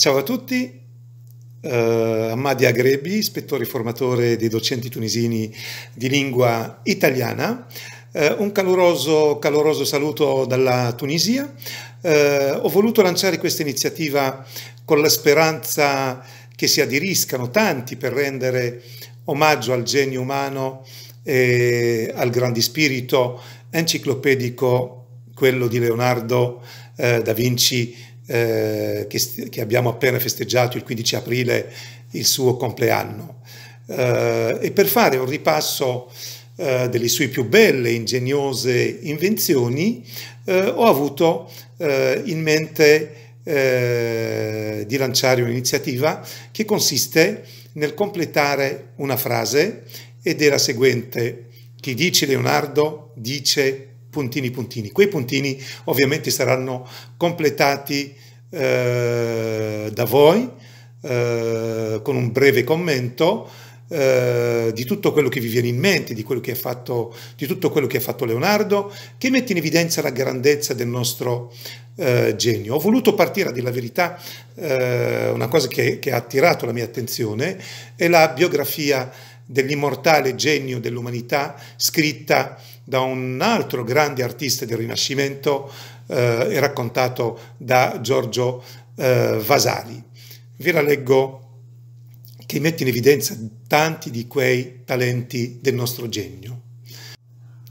Ciao a tutti, uh, Amadi Agrebi, ispettore formatore dei docenti tunisini di lingua italiana. Uh, un caloroso, caloroso, saluto dalla Tunisia. Uh, ho voluto lanciare questa iniziativa con la speranza che si aderiscano tanti per rendere omaggio al genio umano e al grande spirito enciclopedico, quello di Leonardo da Vinci eh, che, che, abbiamo appena festeggiato il 15 aprile il suo compleanno, eh, e per fare un ripasso eh, delle sue più belle e ingegnose invenzioni, eh, ho avuto eh, in mente eh, di lanciare un'iniziativa che consiste nel completare una frase ed è la seguente, chi dice Leonardo dice puntini puntini. Quei puntini ovviamente saranno completati eh, da voi eh, con un breve commento eh, di tutto quello che vi viene in mente, di, fatto, di, tutto quello che ha fatto Leonardo, che mette in evidenza la grandezza del nostro eh, genio. Ho voluto partire, a dire la verità, eh, una cosa che, che ha attirato la mia attenzione è la biografia dell'immortale genio dell'umanità scritta da un altro grande artista del Rinascimento eh, e raccontato da Giorgio eh, Vasari. Vi la leggo che mette in evidenza tanti di quei talenti del nostro genio.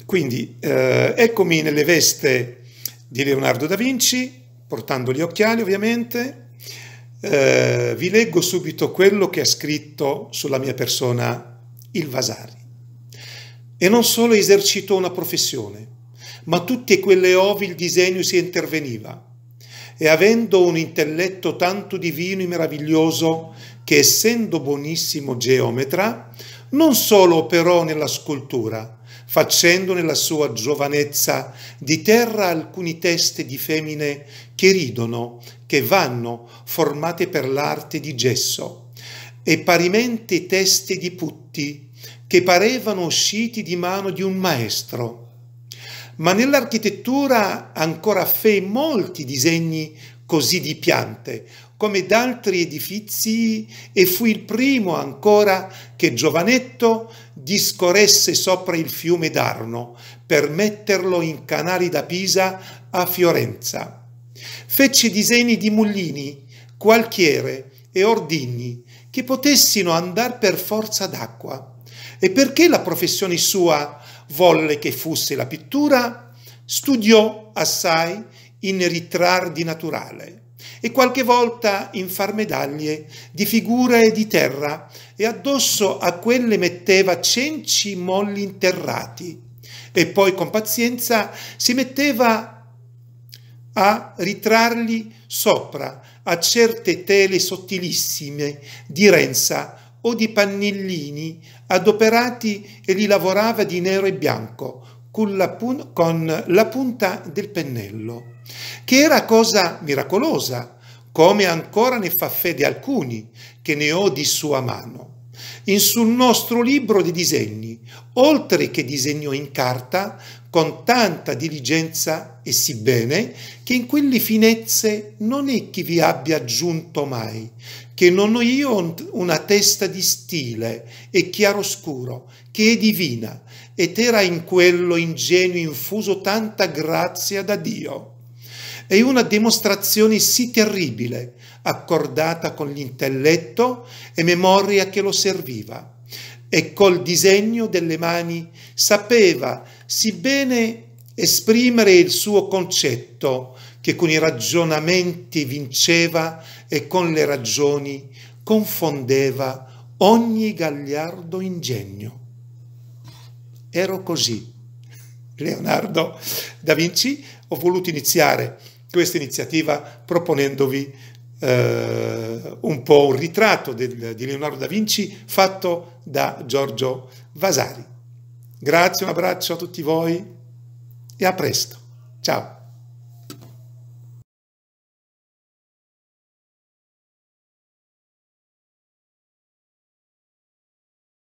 Quindi eh, eccomi nelle veste di Leonardo da Vinci, portando gli occhiali ovviamente, eh, vi leggo subito quello che ha scritto sulla mia persona il Vasari. E non solo esercitò una professione, ma tutte quelle ovi il disegno si interveniva. E avendo un intelletto tanto divino e meraviglioso, che essendo buonissimo geometra, non solo operò nella scultura, facendo nella sua giovanezza di terra alcuni testi di femmine che ridono, che vanno, formate per l'arte di gesso, e parimente teste di putti, che parevano usciti di mano di un maestro. Ma nell'architettura ancora fei molti disegni così di piante, come d'altri edifici, e fu il primo ancora che Giovanetto discorresse sopra il fiume d'Arno per metterlo in canali da Pisa a Fiorenza. Fece disegni di mullini, qualchiere e ordigni che potessino andare per forza d'acqua e perché la professione sua volle che fosse la pittura, studiò assai in ritrar di naturale e qualche volta in far medaglie di figura e di terra e addosso a quelle metteva cenci molli interrati e poi con pazienza si metteva a ritrarli sopra a certe tele sottilissime di Renza o di pannillini adoperati e li lavorava di nero e bianco con la, pun- con la punta del pennello, che era cosa miracolosa, come ancora ne fa fede alcuni che ne ho di sua mano in sul nostro libro di disegni, oltre che disegnò in carta con tanta diligenza e sì bene, che in quelle finezze non è chi vi abbia aggiunto mai, che non ho io una testa di stile e chiaroscuro, che è divina, ed era in quello ingenuo infuso tanta grazia da Dio è una dimostrazione sì terribile, accordata con l'intelletto e memoria che lo serviva. E col disegno delle mani sapeva sì bene esprimere il suo concetto, che con i ragionamenti vinceva e con le ragioni confondeva ogni gagliardo ingegno. Ero così. Leonardo da Vinci, ho voluto iniziare questa iniziativa proponendovi eh, un po' un ritratto del, di Leonardo da Vinci fatto da Giorgio Vasari. Grazie, un abbraccio a tutti voi e a presto. Ciao.